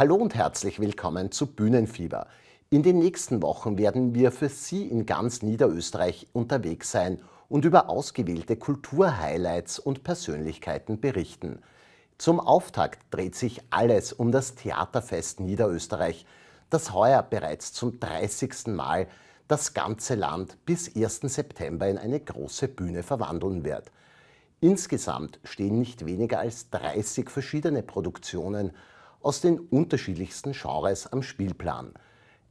Hallo und herzlich willkommen zu Bühnenfieber. In den nächsten Wochen werden wir für Sie in ganz Niederösterreich unterwegs sein und über ausgewählte Kulturhighlights und Persönlichkeiten berichten. Zum Auftakt dreht sich alles um das Theaterfest Niederösterreich, das heuer bereits zum 30. Mal das ganze Land bis 1. September in eine große Bühne verwandeln wird. Insgesamt stehen nicht weniger als 30 verschiedene Produktionen aus den unterschiedlichsten Genres am Spielplan.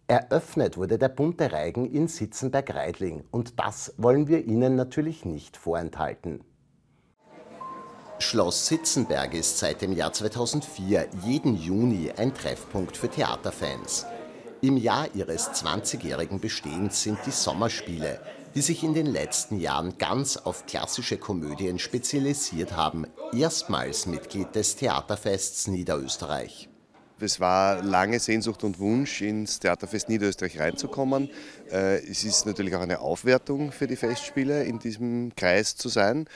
Eröffnet wurde der bunte Reigen in Sitzenberg-Reidling und das wollen wir Ihnen natürlich nicht vorenthalten. Schloss Sitzenberg ist seit dem Jahr 2004 jeden Juni ein Treffpunkt für Theaterfans. Im Jahr ihres 20-jährigen Bestehens sind die Sommerspiele, die sich in den letzten Jahren ganz auf klassische Komödien spezialisiert haben, erstmals Mitglied des Theaterfests Niederösterreich. Es war lange Sehnsucht und Wunsch, ins Theaterfest Niederösterreich reinzukommen. Äh, es ist natürlich auch eine Aufwertung für die Festspiele, in diesem Kreis zu sein.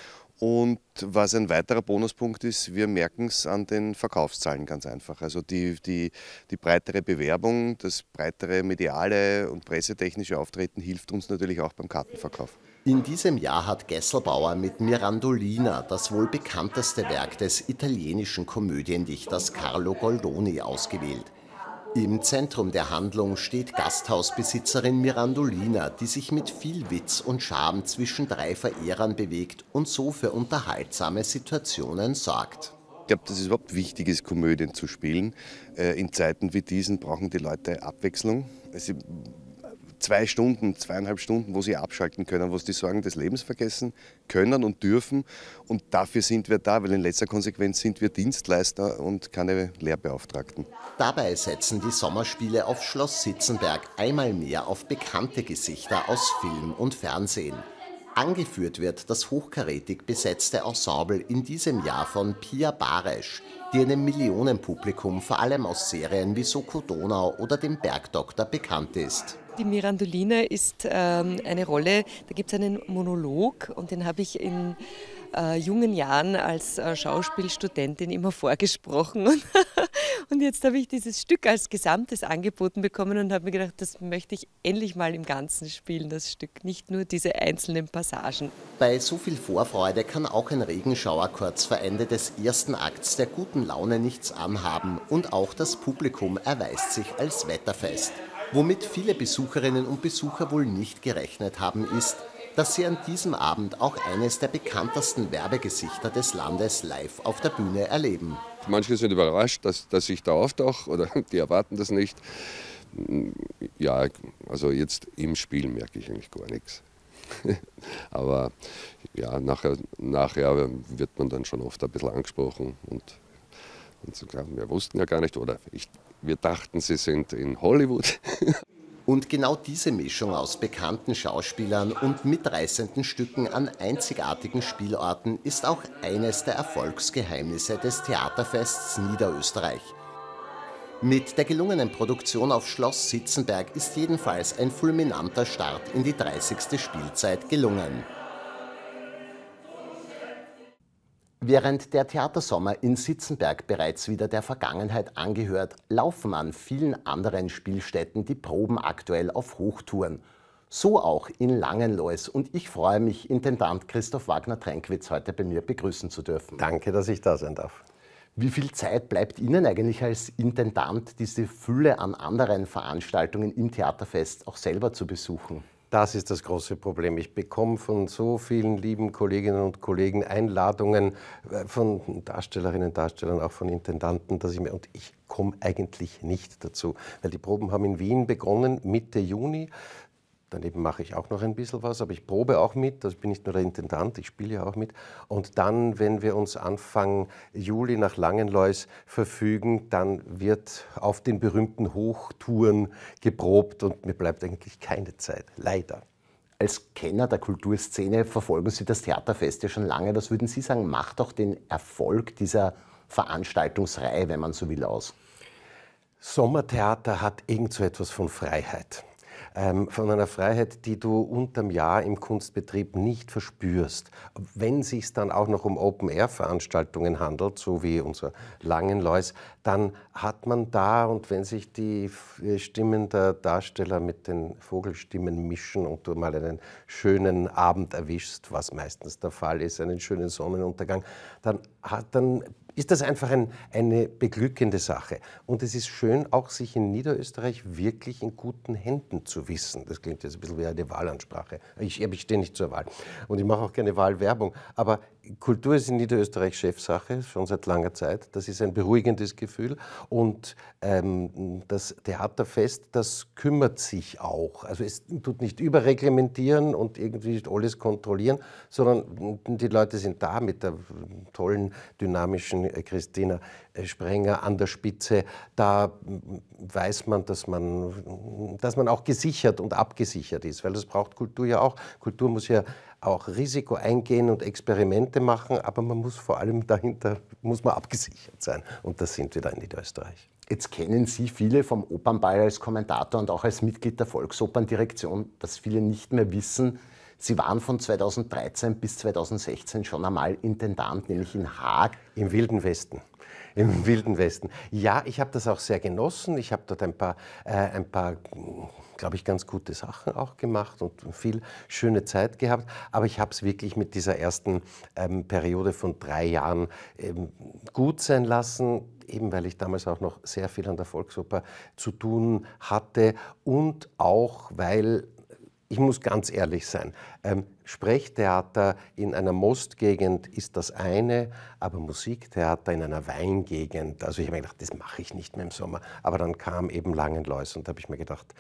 Und was ein weiterer Bonuspunkt ist, wir merken es an den Verkaufszahlen ganz einfach. Also die, die, die breitere Bewerbung, das breitere mediale und pressetechnische Auftreten hilft uns natürlich auch beim Kartenverkauf. In diesem Jahr hat Gesselbauer mit Mirandolina das wohl bekannteste Werk des italienischen Komödiendichters Carlo Goldoni ausgewählt. Im Zentrum der Handlung steht Gasthausbesitzerin Mirandolina, die sich mit viel Witz und Charme zwischen drei Verehrern bewegt und so für unterhaltsame Situationen sorgt. Ich glaube, das ist überhaupt wichtig ist, Komödien zu spielen. Äh, in Zeiten wie diesen brauchen die Leute Abwechslung. Sie also, zwei Stunden, zweieinhalb Stunden, wo sie abschalten können, wo sie die Sorgen des Lebens vergessen können und dürfen. Und dafür sind wir da, weil in letzter Konsequenz sind wir Dienstleister und keine Lehrbeauftragten. Dabei setzen die Sommerspiele auf Schloss Sitzenberg einmal mehr auf bekannte Gesichter aus Film und Fernsehen. Angeführt wird das hochkarätig besetzte Ensemble in diesem Jahr von Pia Baresch, die einem Millionenpublikum vor allem aus Serien wie Soko Donau oder dem Bergdoktor bekannt ist. Die Mirandolina ist ähm, eine Rolle, da gibt es einen Monolog und den habe ich in äh, jungen Jahren als äh, Schauspielstudentin immer vorgesprochen. Und, und jetzt habe ich dieses Stück als Gesamtes angeboten bekommen und habe mir gedacht, das möchte ich endlich mal im Ganzen spielen, das Stück, nicht nur diese einzelnen Passagen. Bei so viel Vorfreude kann auch ein Regenschauer kurz vor Ende des ersten Akts der guten Laune nichts anhaben und auch das Publikum erweist sich als wetterfest. Womit viele Besucherinnen und Besucher wohl nicht gerechnet haben, ist, dass sie an diesem Abend auch eines der bekanntesten Werbegesichter des Landes live auf der Bühne erleben. Manche sind überrascht, dass, dass ich da auftauche oder die erwarten das nicht. Ja, also jetzt im Spiel merke ich eigentlich gar nichts. Aber ja, nachher, nachher wird man dann schon oft ein bisschen angesprochen und und so wir wussten ja gar nicht, oder ich, wir dachten, sie sind in Hollywood. Und genau diese Mischung aus bekannten Schauspielern und mitreißenden Stücken an einzigartigen Spielorten ist auch eines der Erfolgsgeheimnisse des Theaterfests Niederösterreich. Mit der gelungenen Produktion auf Schloss Sitzenberg ist jedenfalls ein fulminanter Start in die 30. Spielzeit gelungen. Während der Theatersommer in Sitzenberg bereits wieder der Vergangenheit angehört, laufen an vielen anderen Spielstätten die Proben aktuell auf Hochtouren. So auch in Langenlois und ich freue mich, Intendant Christoph Wagner-Trenkwitz heute bei mir begrüßen zu dürfen. Danke, dass ich da sein darf. Wie viel Zeit bleibt Ihnen eigentlich als Intendant, diese Fülle an anderen Veranstaltungen im Theaterfest auch selber zu besuchen? Das ist das große Problem. Ich bekomme von so vielen lieben Kolleginnen und Kollegen Einladungen äh, von Darstellerinnen, und Darstellern, auch von Intendanten, dass ich mir und ich komme eigentlich nicht dazu, weil die Proben haben in Wien begonnen Mitte Juni. Daneben mache ich auch noch ein bisschen was, aber ich probe auch mit. Also ich bin nicht nur der Intendant, ich spiele ja auch mit. Und dann, wenn wir uns Anfang Juli nach Langenlois verfügen, dann wird auf den berühmten Hochtouren geprobt und mir bleibt eigentlich keine Zeit, leider. Als Kenner der Kulturszene verfolgen Sie das Theaterfest ja schon lange. Was würden Sie sagen, macht auch den Erfolg dieser Veranstaltungsreihe, wenn man so will, aus? Sommertheater hat irgend so etwas von Freiheit ähm, von einer Freiheit, die du unterm Jahr im Kunstbetrieb nicht verspürst. Wenn es sich dann auch noch um Open-Air-Veranstaltungen handelt, so wie unser Langenlois, dann hat man da, und wenn sich die äh, Stimmen der Darsteller mit den Vogelstimmen mischen und du mal einen schönen Abend erwischst, was meistens der Fall ist, einen schönen Sonnenuntergang, dann, hat, dann ist das einfach ein, eine beglückende Sache. Und es ist schön, auch sich in Niederösterreich wirklich in guten Händen zu wissen. Das klingt jetzt ein bisschen wie eine Wahlansprache. Ich, ich stehe nicht zur Wahl und ich mache auch keine Wahlwerbung. Aber Kultur ist in Niederösterreich Chefsache, schon seit langer Zeit. Das ist ein beruhigendes Gefühl. Und ähm, das Theaterfest, das kümmert sich auch. Also es tut nicht überreglementieren und irgendwie nicht alles kontrollieren, sondern die Leute sind da mit der tollen, dynamischen äh, Christina äh, Sprenger an der Spitze. Da mm, weiß man, dass man, dass man auch gesichert und abgesichert ist, weil das braucht Kultur ja auch. Kultur muss ja auch Risiko eingehen und Experimente machen, aber man muss vor allem dahinter, muss man abgesichert sein. Und das sind wir da in Niederösterreich. Jetzt kennen Sie viele vom Opernball als Kommentator und auch als Mitglied der Volksoperndirektion, dass viele nicht mehr wissen, Sie waren von 2013 bis 2016 schon einmal Intendant, nämlich in Haag. Im Wilden Westen im Wilden Westen. Ja, ich habe das auch sehr genossen. Ich habe dort ein paar, äh, ein paar glaube ich, ganz gute Sachen auch gemacht und viel schöne Zeit gehabt. Aber ich habe es wirklich mit dieser ersten ähm, Periode von drei Jahren ähm, gut sein lassen, eben weil ich damals auch noch sehr viel an der Volksoper zu tun hatte und auch weil ich muss ganz ehrlich sein. Ähm, Sprechtheater in einer Mostgegend ist das eine, aber Musiktheater in einer Weingegend. Also ich habe mir gedacht, das mache ich nicht mehr im Sommer. Aber dann kam eben Langenlois und da habe ich mir gedacht,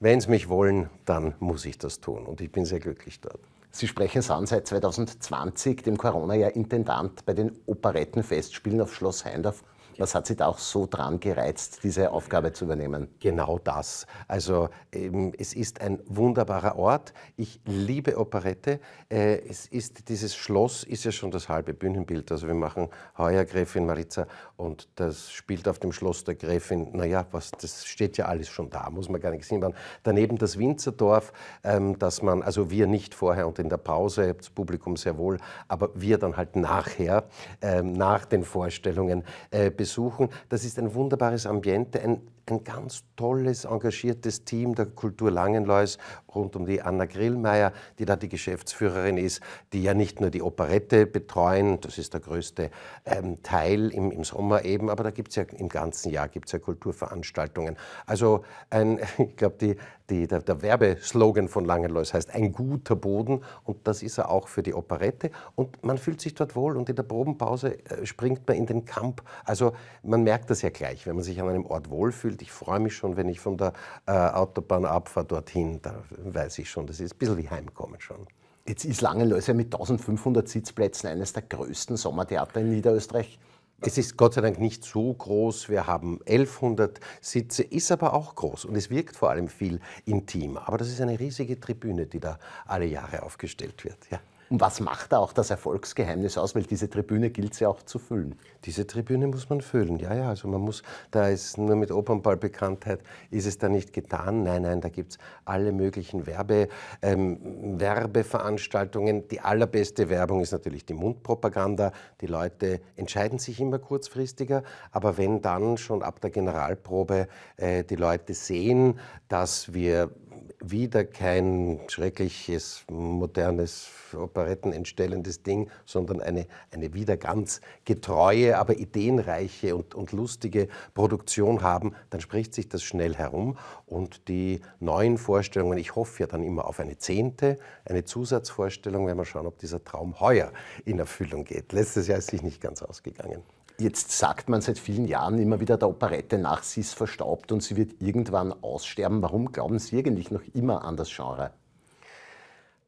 wenn sie mich wollen, dann muss ich das tun. Und ich bin sehr glücklich dort. Sie sprechen es an seit 2020, dem Corona-Jahr Intendant bei den Operettenfestspielen auf Schloss Heindorf was hat Sie da auch so dran gereizt, diese Aufgabe zu übernehmen? Genau das. Also ähm, es ist ein wunderbarer Ort. Ich liebe Operette. Äh, es ist dieses Schloss ist ja schon das halbe Bühnenbild. Also wir machen heuer Gräfin Maritza und das spielt auf dem Schloss der Gräfin. Naja, was das steht ja alles schon da, muss man gar nicht sehen. Daneben das Winzerdorf, ähm, dass man also wir nicht vorher und in der Pause das Publikum sehr wohl, aber wir dann halt nachher ähm, nach den Vorstellungen äh, besuchen. Das ist ein wunderbares Ambiente, ein ein ganz tolles, engagiertes Team der Kultur Langenlois rund um die Anna Grillmeier, die da die Geschäftsführerin ist, die ja nicht nur die Operette betreuen, das ist der größte ähm, Teil im, im, Sommer eben, aber da gibt es ja im ganzen Jahr gibt's ja Kulturveranstaltungen. Also ein, ich glaube, die, die, der, der Werbeslogan von Langenlois heißt ein guter Boden und das ist er auch für die Operette und man fühlt sich dort wohl und in der Probenpause äh, springt man in den Kampf. Also man merkt das ja gleich, wenn man sich an einem Ort wohlfühlt, Bild. Ich freue mich schon, wenn ich von der äh, abfahre dorthin, da weiß ich schon, das ist ein bisschen wie Heimkommen schon. Jetzt ist Langenlöse mit 1500 Sitzplätzen eines der größten Sommertheater in Niederösterreich. Es ist Gott sei Dank nicht so groß. Wir haben 1100 Sitze, ist aber auch groß und es wirkt vor allem viel intimer. Aber das ist eine riesige Tribüne, die da alle Jahre aufgestellt wird. Ja. Und was macht da auch das Erfolgsgeheimnis aus? Weil diese Tribüne gilt es ja auch zu füllen. Diese Tribüne muss man füllen, ja, ja. Also man muss, da ist nur mit Opernballbekanntheit ist es da nicht getan. Nein, nein, da gibt es alle möglichen Werbe, ähm, Werbeveranstaltungen. Die allerbeste Werbung ist natürlich die Mundpropaganda. Die Leute entscheiden sich immer kurzfristiger, aber wenn dann schon ab der Generalprobe äh, die Leute sehen, dass wir wieder kein schreckliches, modernes, operettenentstellendes Ding, sondern eine, eine wieder ganz getreue, aber ideenreiche und, und lustige Produktion haben, dann spricht sich das schnell herum. Und die neuen Vorstellungen, ich hoffe ja dann immer auf eine zehnte, eine Zusatzvorstellung, wenn wir schauen, ob dieser Traum heuer in Erfüllung geht. Letztes Jahr ist sich nicht ganz ausgegangen. Jetzt sagt man seit vielen Jahren immer wieder der Operette nach, sie ist verstaubt und sie wird irgendwann aussterben. Warum glauben Sie eigentlich noch immer an das Genre?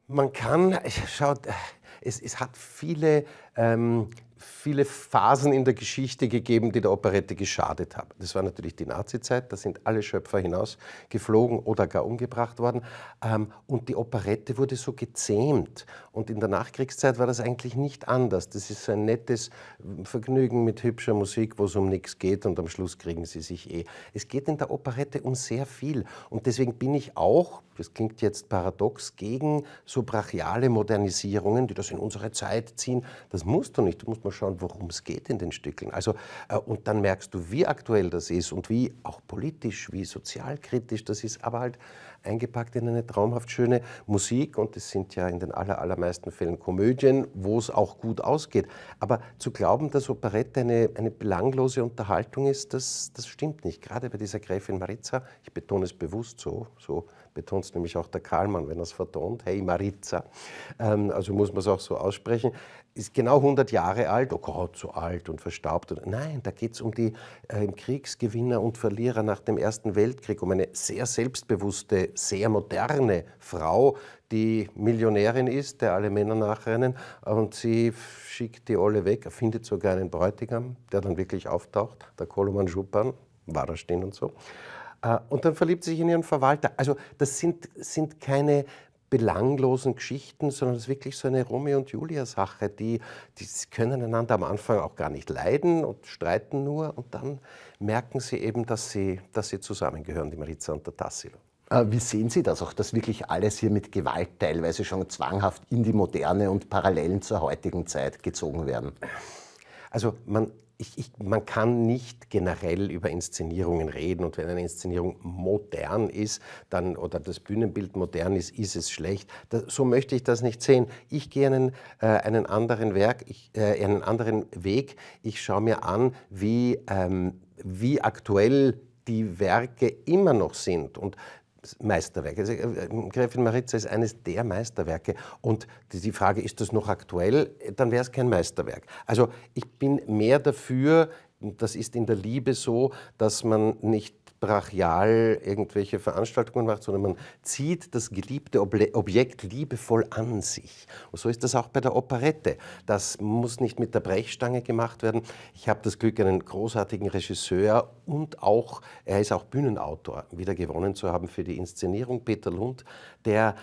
Man kann, schaut, äh, es, es hat viele ähm, viele Phasen in der Geschichte gegeben, die der Operette geschadet haben. Das war natürlich die Nazizeit, da sind alle Schöpfer hinausgeflogen oder gar umgebracht worden. Ähm, und die Operette wurde so gezähmt. Und in der Nachkriegszeit war das eigentlich nicht anders. Das ist so ein nettes Vergnügen mit hübscher Musik, wo es um nichts geht und am Schluss kriegen sie sich eh. Es geht in der Operette um sehr viel. Und deswegen bin ich auch, das klingt jetzt paradox, gegen so brachiale Modernisierungen, die das in unsere Zeit ziehen. Das musst du nicht. Du musst mal mal schauen, worum es geht in den Stücken. Also, äh, und dann merkst du, wie aktuell das ist und wie auch politisch, wie sozialkritisch das ist, aber halt eingepackt in eine traumhaft schöne Musik. Und es sind ja in den aller, allermeisten Fällen Komödien, wo es auch gut ausgeht. Aber zu glauben, dass Operette eine, eine belanglose Unterhaltung ist, das, das stimmt nicht. Gerade bei dieser Gräfin Maritza, ich betone es bewusst so, so betont es nämlich auch der Karlmann, wenn er es vertont, hey Maritza, ähm, also muss man es auch so aussprechen, ist genau 100 Jahre alt, oh Gott, so alt und verstaubt. Nein, da geht es um die äh, Kriegsgewinner und Verlierer nach dem Ersten Weltkrieg, um eine sehr selbstbewusste, sehr moderne Frau, die Millionärin ist, der alle Männer nachrennen und sie schickt die Olle weg, findet sogar einen Bräutigam, der dann wirklich auftaucht, der Koloman Schuppan, Warastin und so. Äh, und dann verliebt sie sich in ihren Verwalter. Also das sind, sind keine belanglosen Geschichten, sondern es ist wirklich so eine Romeo und Julia-Sache. Die, die können einander am Anfang auch gar nicht leiden und streiten nur und dann merken sie eben, dass sie, dass sie zusammengehören, die Maritza und der Tassilo. Äh, wie sehen Sie das auch, dass wirklich alles hier mit Gewalt teilweise schon zwanghaft in die Moderne und Parallelen zur heutigen Zeit gezogen werden? Also man ich, ich, man kann nicht generell über Inszenierungen reden und wenn eine Inszenierung modern ist dann, oder das Bühnenbild modern ist, ist es schlecht. Das, so möchte ich das nicht sehen. Ich gehe einen, äh, einen, anderen Werk, ich, äh, einen anderen Weg. Ich schaue mir an, wie, ähm, wie aktuell die Werke immer noch sind. Und Meisterwerke. Also, äh, äh, Gräfin Maritza ist eines der Meisterwerke. Und die Frage, ist das noch aktuell? Äh, dann wäre es kein Meisterwerk. Also ich bin mehr dafür, das ist in der Liebe so, dass man nicht brachial irgendwelche Veranstaltungen macht, sondern man zieht das geliebte Objekt liebevoll an sich. Und so ist das auch bei der Operette. Das muss nicht mit der Brechstange gemacht werden. Ich habe das Glück, einen großartigen Regisseur und auch, er ist auch Bühnenautor, wieder gewonnen zu haben für die Inszenierung, Peter Lund, der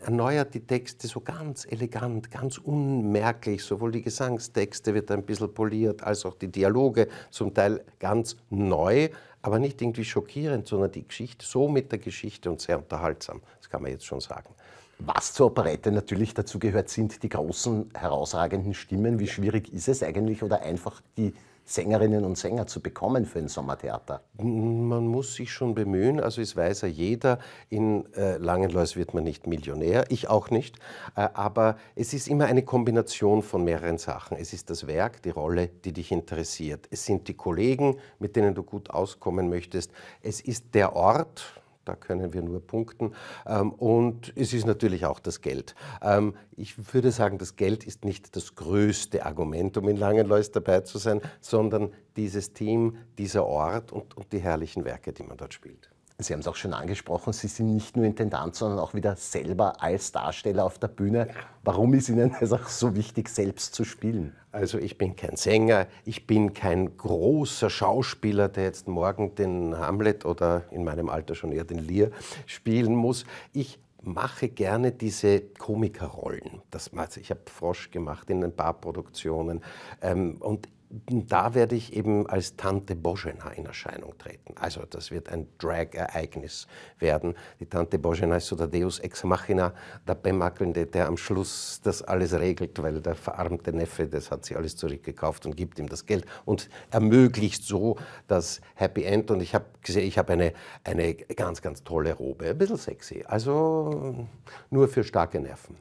erneuert die Texte so ganz elegant, ganz unmerklich. Sowohl die Gesangstexte wird ein bisschen poliert, als auch die Dialoge zum Teil ganz neu, aber nicht irgendwie schockierend, sondern die Geschichte so mit der Geschichte und sehr unterhaltsam. Das kann man jetzt schon sagen. Was zur Operette natürlich dazu gehört, sind die großen, herausragenden Stimmen. Wie schwierig ist es eigentlich oder einfach die Sängerinnen und Sänger zu bekommen für ein Sommertheater? Man muss sich schon bemühen. Also es weiß ja jeder, in äh, Langenlois wird man nicht Millionär, ich auch nicht. Äh, aber es ist immer eine Kombination von mehreren Sachen. Es ist das Werk, die Rolle, die dich interessiert. Es sind die Kollegen, mit denen du gut auskommen möchtest. Es ist der Ort, da können wir nur punkten. Ähm, und es ist natürlich auch das Geld. Ähm, ich würde sagen, das Geld ist nicht das größte Argument, um in Langenlois dabei zu sein, sondern dieses Team, dieser Ort und, und die herrlichen Werke, die man dort spielt. Sie haben es auch schon angesprochen, Sie sind nicht nur Intendant, sondern auch wieder selber als Darsteller auf der Bühne. Warum ist Ihnen das auch so wichtig, selbst zu spielen? Also ich bin kein Sänger, ich bin kein großer Schauspieler, der jetzt morgen den Hamlet oder in meinem Alter schon eher den Lear spielen muss. Ich mache gerne diese Komikerrollen. Das, ich habe Frosch gemacht in ein paar Produktionen. Ähm, und da werde ich eben als Tante Boschena in Erscheinung treten. Also das wird ein Drag-Ereignis werden. Die Tante Boschena ist so der Deus Ex Machina, der Bemakelnde, der am Schluss das alles regelt, weil der verarmte Neffe, das hat sie alles zurückgekauft und gibt ihm das Geld und ermöglicht so das Happy End. Und ich habe gesehen, ich habe eine, eine ganz, ganz tolle Robe, ein bisschen sexy. Also nur für starke Nerven.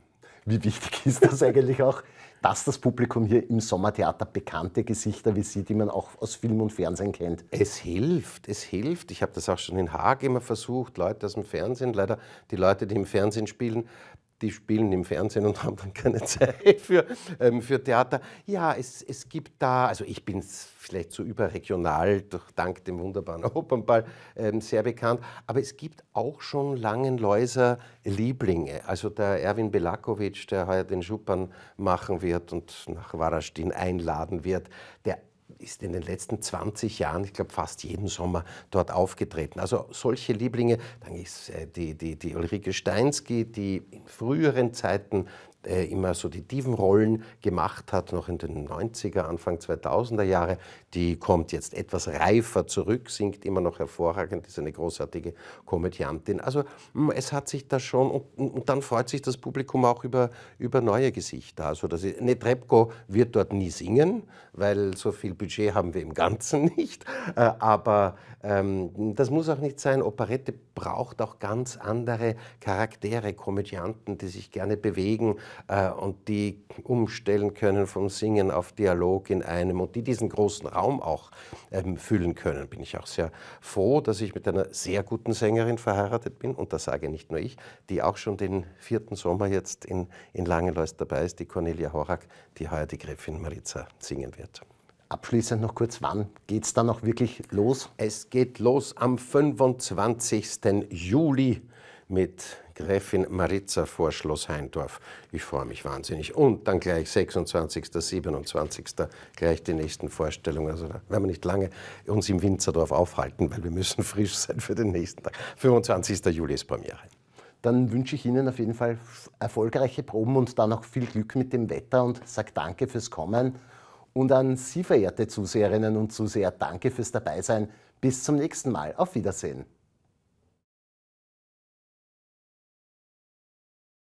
Wie wichtig ist das eigentlich auch dass das Publikum hier im Sommertheater bekannte Gesichter wie Sie, die man auch aus Film und Fernsehen kennt? Es hilft, es hilft. Ich habe das auch schon in Haag immer versucht, Leute aus dem Fernsehen, leider die Leute, die im Fernsehen spielen, die spielen im Fernsehen und haben dann keine Zeit für, ähm, für Theater. Ja, es, es gibt da, also ich bin vielleicht so überregional, durch, dank dem wunderbaren Opernball, ähm, sehr bekannt, aber es gibt auch schon Langenläuser Lieblinge. Also der Erwin Belakovic, der heuer den Schuppern machen wird und nach Warastin einladen wird, der ist in den letzten 20 Jahren, ich glaube, fast jeden Sommer dort aufgetreten. Also solche Lieblinge, dann ist äh, die, die, die Ulrike Steinski, die in früheren Zeiten äh, immer so die tiefen gemacht hat, noch in den 90er, Anfang 2000er Jahre, die kommt jetzt etwas reifer zurück, singt immer noch hervorragend, ist eine großartige Komödiantin. Also mm, es hat sich da schon, und, und dann freut sich das Publikum auch über, über neue Gesichter. Also das ist, eine Trebko wird dort nie singen, weil so viel Budget haben wir im Ganzen nicht. Äh, aber ähm, das muss auch nicht sein. Operette braucht auch ganz andere Charaktere, Komödianten, die sich gerne bewegen, äh, und die umstellen können von Singen auf Dialog in einem und die diesen großen Raum auch ähm, füllen können. Bin ich auch sehr froh, dass ich mit einer sehr guten Sängerin verheiratet bin und das sage nicht nur ich, die auch schon den vierten Sommer jetzt in, in Langenlois dabei ist, die Cornelia Horak, die heuer die Gräfin Maritza singen wird. Abschließend noch kurz, wann geht es dann auch wirklich los? Es geht los am 25. Juli mit Gräfin Maritza vor Schloss Heindorf. Ich freue mich wahnsinnig. Und dann gleich 26., 27., gleich die nächsten Vorstellungen. Also da werden wir nicht lange uns im Winzerdorf aufhalten, weil wir müssen frisch sein für den nächsten Tag. 25. Juli ist Premiere dann wünsche ich Ihnen auf jeden Fall erfolgreiche Proben und dann auch viel Glück mit dem Wetter und sage danke fürs Kommen. Und an Sie, verehrte Zuseherinnen und Zuseher, danke fürs Dabeisein. Bis zum nächsten Mal. Auf Wiedersehen.